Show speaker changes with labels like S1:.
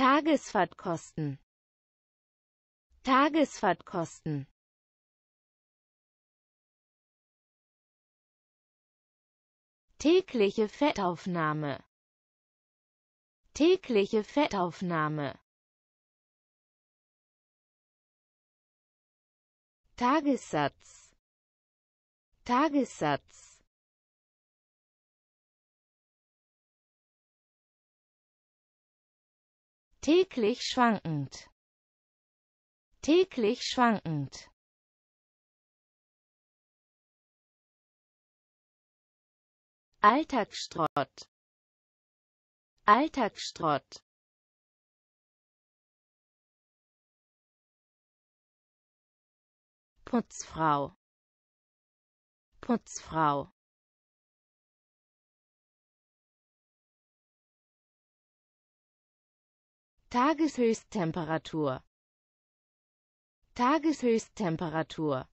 S1: Tagesfahrtkosten Tagesfahrtkosten Tägliche Fettaufnahme Tägliche Fettaufnahme Tagessatz Tagessatz täglich schwankend täglich schwankend Alltagsstrott Alltagsstrott Putzfrau Putzfrau Tageshöchsttemperatur Tageshöchsttemperatur